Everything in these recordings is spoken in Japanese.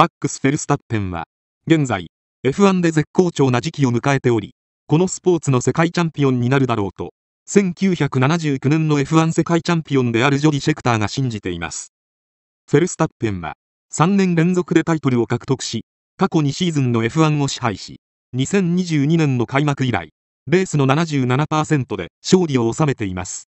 マックス・フェルスタッペンは、現在、F1 で絶好調な時期を迎えており、このスポーツの世界チャンピオンになるだろうと、1979年の F1 世界チャンピオンであるジョディ・シェクターが信じています。フェルスタッペンは、3年連続でタイトルを獲得し、過去2シーズンの F1 を支配し、2022年の開幕以来、レースの77%で勝利を収めています。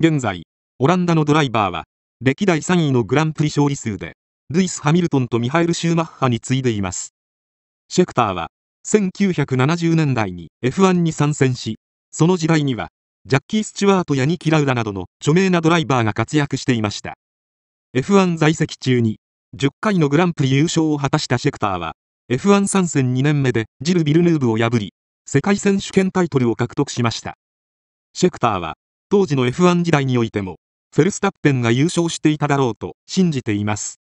現在、オランダのドライバーは、歴代3位のグランプリ勝利数で、ルイス・ハミルトンとミハエル・シューマッハに次いでいます。シェクターは1970年代に F1 に参戦し、その時代にはジャッキー・スチュワートやニキ・ラウダなどの著名なドライバーが活躍していました。F1 在籍中に10回のグランプリ優勝を果たしたシェクターは F1 参戦2年目でジル・ビルヌーブを破り、世界選手権タイトルを獲得しました。シェクターは当時の F1 時代においてもフェルスタッペンが優勝していただろうと信じています。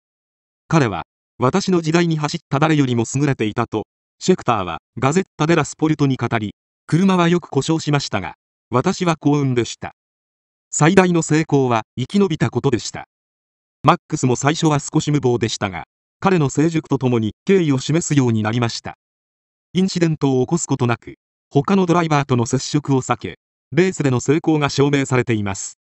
彼は、私の時代に走った誰よりも優れていたと、シェクターはガゼッタ・デラ・スポルトに語り、車はよく故障しましたが、私は幸運でした。最大の成功は生き延びたことでした。マックスも最初は少し無謀でしたが、彼の成熟とともに敬意を示すようになりました。インシデントを起こすことなく、他のドライバーとの接触を避け、レースでの成功が証明されています。